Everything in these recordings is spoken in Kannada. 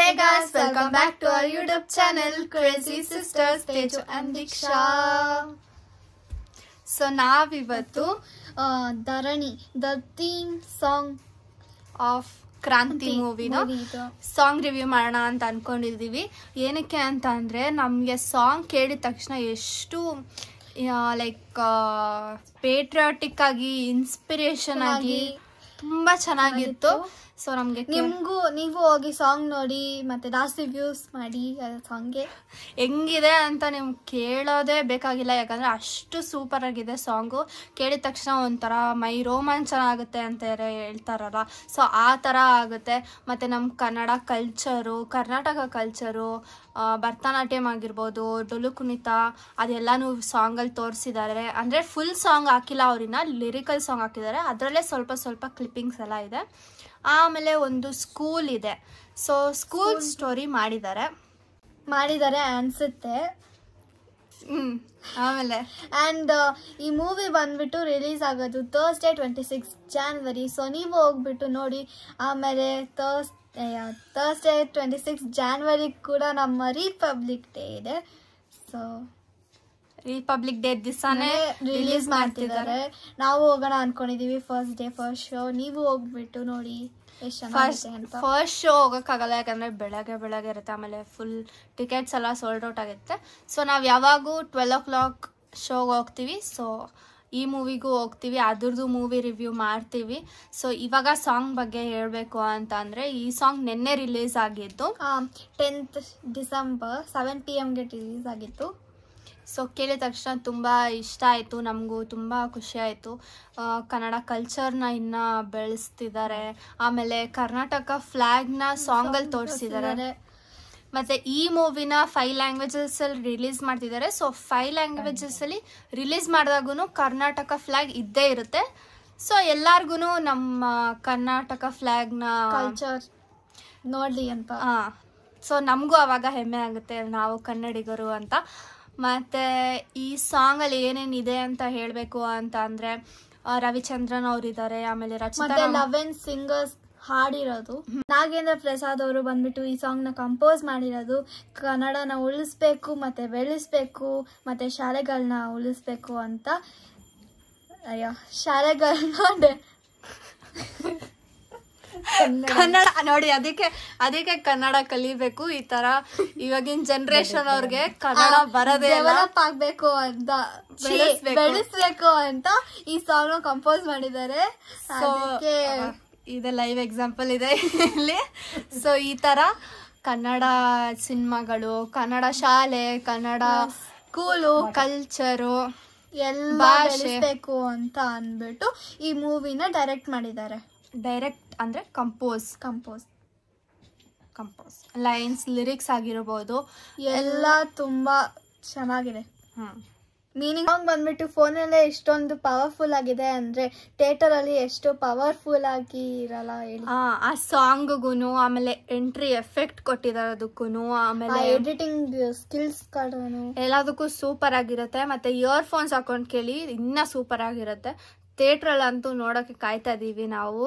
Hey guys, welcome back to our YouTube channel Crazy Sisters Tejo and Diksha. So ನಾವಿವತ್ತು Dharani the theme song of Kranti ಮೂವಿನ ಸಾಂಗ್ ರಿವ್ಯೂ ಮಾಡೋಣ ಅಂತ ಅನ್ಕೊಂಡಿದ್ದೀವಿ ಏನಕ್ಕೆ ಅಂತ ಅಂದರೆ ನಮಗೆ ಸಾಂಗ್ ಕೇಳಿದ ತಕ್ಷಣ ಎಷ್ಟು ಲೈಕ್ ಪೇಟ್ರಿಯಾಟಿಕ್ ಆಗಿ ಇನ್ಸ್ಪಿರೇಷನ್ ಆಗಿ ತುಂಬ ಚೆನ್ನಾಗಿತ್ತು ಸೊ ನಮಗೆ ನಿಮಗೂ ನೀವು ಹೋಗಿ ಸಾಂಗ್ ನೋಡಿ ಮತ್ತು ಜಾಸ್ತಿ ವ್ಯೂಸ್ ಮಾಡಿ ಸಾಂಗ್ಗೆ ಹೆಂಗಿದೆ ಅಂತ ನಿಮ್ಗೆ ಕೇಳೋದೇ ಬೇಕಾಗಿಲ್ಲ ಯಾಕಂದರೆ ಅಷ್ಟು ಸೂಪರ್ ಆಗಿದೆ ಸಾಂಗು ಕೇಳಿದ ತಕ್ಷಣ ಒಂಥರ ಮೈ ರೋಮಾಂಚನ ಆಗುತ್ತೆ ಅಂತ ಹೇಳ್ತಾರಲ್ಲ ಸೊ ಆ ಥರ ಆಗುತ್ತೆ ಮತ್ತು ನಮ್ಮ ಕನ್ನಡ ಕಲ್ಚರು ಕರ್ನಾಟಕ ಕಲ್ಚರು ಭರತನಾಟ್ಯಂ ಆಗಿರ್ಬೋದು ಡೊಲು ಕುಣಿತ ಅದೆಲ್ಲನೂ ಸಾಂಗಲ್ಲಿ ತೋರಿಸಿದ್ದಾರೆ ಅಂದರೆ ಫುಲ್ ಸಾಂಗ್ ಹಾಕಿಲ್ಲ ಅವ್ರನ್ನ ಲಿರಿಕಲ್ ಸಾಂಗ್ ಹಾಕಿದ್ದಾರೆ ಅದರಲ್ಲೇ ಸ್ವಲ್ಪ ಸ್ವಲ್ಪ ಕ್ಲಿಪ್ಪಿಂಗ್ಸ್ ಎಲ್ಲ ಇದೆ ಆಮೇಲೆ ಒಂದು ಸ್ಕೂಲ್ ಇದೆ ಸೊ ಸ್ಕೂಲ್ ಸ್ಟೋರಿ ಮಾಡಿದ್ದಾರೆ ಮಾಡಿದ್ದಾರೆ ಅನಿಸುತ್ತೆ ಆಮೇಲೆ ಆ್ಯಂಡ್ uh, ಈ ಮೂವಿ ಬಂದ್ಬಿಟ್ಟು ರಿಲೀಸ್ ಆಗೋದು Thursday twenty six January so ನೀವು ಹೋಗ್ಬಿಟ್ಟು ನೋಡಿ ಆಮೇಲೆ Thurs Thursday twenty six January ಕೂಡ ನಮ್ಮ ರಿಪಬ್ಲಿಕ್ ಡೇ ಇದೆ ಸೊ ರಿಪಬ್ಲಿಕ್ ಡೇ ದಿವಸನೇ ರಿಲೀಸ್ ಮಾಡ್ತಿದ್ದಾರೆ ನಾವು ಹೋಗೋಣ ಅನ್ಕೊಂಡಿದೀವಿ ಫಸ್ಟ್ ಡೇ ಫಸ್ಟ್ ಶೋ ನೀವು ಹೋಗ್ಬಿಟ್ಟು ನೋಡಿ ಫಸ್ಟ್ ಶೋ ಹೋಗಕ್ಕಾಗಲ್ಲ ಯಾಕಂದ್ರೆ ಬೆಳಗ್ಗೆ ಬೆಳಗ್ಗೆ ಇರುತ್ತೆ ಆಮೇಲೆ ಫುಲ್ ಟಿಕೆಟ್ಸ್ ಎಲ್ಲ ಸೋಲ್ಡ್ ಔಟ್ ಆಗುತ್ತೆ ಸೊ ನಾವು ಯಾವಾಗೂ ಟ್ವೆಲ್ ಓ ಕ್ಲಾಕ್ ಶೋಗೆ ಹೋಗ್ತೀವಿ ಸೊ ಈ ಮೂವಿಗೂ ಹೋಗ್ತೀವಿ ಅದ್ರದ್ದು ಮೂವಿ ರಿವ್ಯೂ ಮಾಡ್ತೀವಿ ಸೊ ಇವಾಗ ಸಾಂಗ್ ಬಗ್ಗೆ ಹೇಳಬೇಕು ಅಂತ ಅಂದರೆ ಈ ಸಾಂಗ್ ನಿನ್ನೆ ರಿಲೀಸ್ ಆಗಿತ್ತು ಟೆಂತ್ ಡಿಸೆಂಬರ್ ಸೆವೆನ್ ಪಿ ಎಮ್ಗೆ ರಿಲೀಸ್ ಆಗಿತ್ತು ಸೊ ಕೇಳಿದ ತಕ್ಷಣ ತುಂಬ ಇಷ್ಟ ಆಯಿತು ನಮಗೂ ತುಂಬ ಖುಷಿ ಆಯಿತು ಕನ್ನಡ ಕಲ್ಚರ್ನ ಇನ್ನು ಬೆಳೆಸ್ತಿದ್ದಾರೆ ಆಮೇಲೆ ಕರ್ನಾಟಕ ಫ್ಲ್ಯಾಗ್ನ ಸಾಂಗಲ್ಲಿ ತೋರಿಸಿದ್ದಾರೆ ಮತ್ತು ಈ ಮೂವಿನ ಫೈವ್ ಲ್ಯಾಂಗ್ವೇಜಸಲ್ಲಿ ರಿಲೀಸ್ ಮಾಡ್ತಿದ್ದಾರೆ ಸೊ ಫೈವ್ ಲ್ಯಾಂಗ್ವೇಜಸ್ಸಲ್ಲಿ ರಿಲೀಸ್ ಮಾಡಿದಾಗೂ ಕರ್ನಾಟಕ ಫ್ಲ್ಯಾಗ್ ಇದ್ದೇ ಇರುತ್ತೆ ಸೊ ಎಲ್ಲರಿಗೂ ನಮ್ಮ ಕರ್ನಾಟಕ ಫ್ಲ್ಯಾಗ್ನ ಕಲ್ಚರ್ ನೋಡಲಿ ಅಂತ ಹಾಂ ಸೊ ನಮಗೂ ಅವಾಗ ಹೆಮ್ಮೆ ಆಗುತ್ತೆ ನಾವು ಕನ್ನಡಿಗರು ಅಂತ ಮತ್ತೆ ಈ ಸಾಂಗಲ್ಲಿ ಏನೇನಿದೆ ಅಂತ ಹೇಳಬೇಕು ಅಂತ ಅಂದ್ರೆ ರವಿಚಂದ್ರನ್ ಅವರಿದ್ದಾರೆ ಆಮೇಲೆ ರಚಿತಾ ಲವೆನ್ ಸಿಂಗರ್ಸ್ ಹಾಡಿರೋದು ನಾಗೇಂದ್ರ ಪ್ರಸಾದ್ ಅವರು ಬಂದ್ಬಿಟ್ಟು ಈ ಸಾಂಗ್ನ ಕಂಪೋಸ್ ಮಾಡಿರೋದು ಕನ್ನಡನ ಉಳಿಸ್ಬೇಕು ಮತ್ತೆ ಬೆಳೆಸ್ಬೇಕು ಮತ್ತೆ ಶಾಲೆಗಳನ್ನ ಉಳಿಸ್ಬೇಕು ಅಂತ ಅಯ್ಯೋ ಶಾಲೆಗಳನ್ನ ಕನ್ನಡ ನೋಡಿ ಅದಕ್ಕೆ ಅದಕ್ಕೆ ಕನ್ನಡ ಕಲಿಬೇಕು ಈ ತರ ಇವಾಗಿನ ಜನರೇಷನ್ ಅವ್ರಿಗೆ ಕನ್ನಡ ಬರದೇ ಡೆವಲಪ್ ಆಗ್ಬೇಕು ಅಂತ ಬೆಳೆಸ್ಬೇಕು ಅಂತ ಈ ಸಾಂಗ್ ಕಂಪೋಸ್ ಮಾಡಿದ್ದಾರೆ ಇದೆ ಲೈವ್ ಎಕ್ಸಾಂಪಲ್ ಇದೆ ಇಲ್ಲಿ ಸೊ ಈ ತರ ಕನ್ನಡ ಸಿನಿಮಾಗಳು ಕನ್ನಡ ಶಾಲೆ ಕನ್ನಡ ಸ್ಕೂಲು ಕಲ್ಚರು ಎಲ್ಲ ಬೆಳೆಸಬೇಕು ಅಂತ ಅಂದ್ಬಿಟ್ಟು ಈ ಮೂವಿನ ಡೈರೆಕ್ಟ್ ಮಾಡಿದ್ದಾರೆ ಡೈರೆಕ್ಟ್ ಅಂದರೆ compose compose compose lines lyrics ಆಗಿರ್ಬೋದು ಎಲ್ಲ ತುಂಬ ಚೆನ್ನಾಗಿದೆ ಹ್ಞೂ ಮೀನಿಂಗ್ ಸಾಂಗ್ ಬಂದ್ಬಿಟ್ಟು ಫೋನಲ್ಲೇ ಎಷ್ಟೊಂದು ಪವರ್ಫುಲ್ ಆಗಿದೆ ಅಂದರೆ ಥಿಯೇಟರಲ್ಲಿ ಎಷ್ಟು ಪವರ್ಫುಲ್ ಆಗಿ ಇರಲ್ಲ ಹೇಳಿ ಆ ಸಾಂಗ್ಗೂ ಆಮೇಲೆ ಎಂಟ್ರಿ ಎಫೆಕ್ಟ್ ಕೊಟ್ಟಿದ್ದಾರೆ ಅದಕ್ಕೂ ಆಮೇಲೆ ಎಡಿಟಿಂಗ್ ಸ್ಕಿಲ್ಸ್ ಎಲ್ಲದಕ್ಕೂ ಸೂಪರ್ ಆಗಿರುತ್ತೆ ಮತ್ತೆ ಇಯರ್ಫೋನ್ಸ್ ಹಾಕೊಂಡು ಕೇಳಿ ಇನ್ನೂ ಸೂಪರ್ ಆಗಿರುತ್ತೆ ಅಂತೂ ನೋಡೋಕೆ ಕಾಯ್ತಾ ಇದ್ದೀವಿ ನಾವು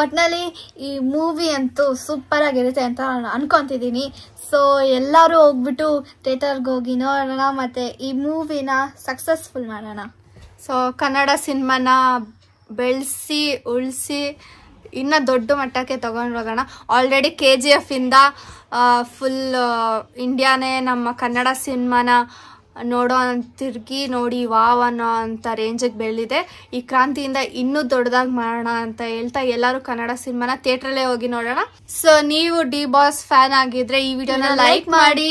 ಒಟ್ಟಿನಲ್ಲಿ ಈ ಮೂವಿ ಅಂತೂ ಸೂಪರಾಗಿರುತ್ತೆ ಅಂತ ನಾನು ಅನ್ಕೊತಿದ್ದೀನಿ ಸೊ ಎಲ್ಲರೂ ಹೋಗ್ಬಿಟ್ಟು ಥಿಯೇಟರ್ಗೆ ಹೋಗಿ ನೋಡೋಣ ಮತ್ತು ಈ ಮೂವಿನ ಸಕ್ಸಸ್ಫುಲ್ ಮಾಡೋಣ ಸೊ ಕನ್ನಡ ಸಿನಿಮಾನ ಬೆಳೆಸಿ ಉಳಿಸಿ ಇನ್ನ ದೊಡ್ಡ ಮಟ್ಟಕ್ಕೆ ತಗೊಂಡು ಹೋಗೋಣ ಆಲ್ರೆಡಿ ಕೆ ಜಿ ಎಫಿಂದ ಫುಲ್ ಇಂಡಿಯಾನೇ ನಮ್ಮ ಕನ್ನಡ ಸಿನಿಮಾನ ನೋಡೋ ತಿರುಗಿ ನೋಡಿ ವಾವ್ ಅನ್ನೋ ಅಂಥ ರೇಂಜಿಗೆ ಬೆಳೆದಿದೆ ಈ ಕ್ರಾಂತಿಯಿಂದ ಇನ್ನೂ ದೊಡ್ಡದಾಗಿ ಮಾಡೋಣ ಅಂತ ಹೇಳ್ತಾ ಎಲ್ಲರೂ ಕನ್ನಡ ಸಿನಿಮಾನ ಥಿಯೇಟ್ರಲ್ಲೇ ಹೋಗಿ ನೋಡೋಣ ಸೊ ನೀವು ಡಿ ಬಾಸ್ ಫ್ಯಾನ್ ಆಗಿದ್ರೆ ಈ ವಿಡಿಯೋನ ಲೈಕ್ ಮಾಡಿ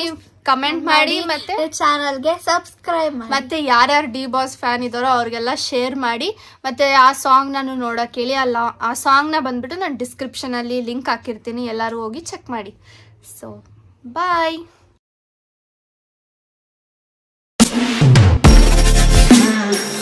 ಕಮೆಂಟ್ ಮಾಡಿ ಮತ್ತೆ ಚಾನಲ್ಗೆ ಸಬ್ಸ್ಕ್ರೈಬ್ ಮಾಡಿ ಮತ್ತೆ ಯಾರ್ಯಾರು ಡಿ ಬಾಸ್ ಫ್ಯಾನ್ ಇದಾರೋ ಅವ್ರಿಗೆಲ್ಲ ಶೇರ್ ಮಾಡಿ ಮತ್ತೆ ಆ ಸಾಂಗ್ ನಾನು ನೋಡೋಕೆ ಹೇಳಿ ಅಲ್ಲ ಆ ನ ಬಂದ್ಬಿಟ್ಟು ನಾನು ಡಿಸ್ಕ್ರಿಪ್ಷನ್ ಅಲ್ಲಿ ಲಿಂಕ್ ಹಾಕಿರ್ತೀನಿ ಎಲ್ಲರೂ ಹೋಗಿ ಚೆಕ್ ಮಾಡಿ ಸೊ ಬಾಯ್ you.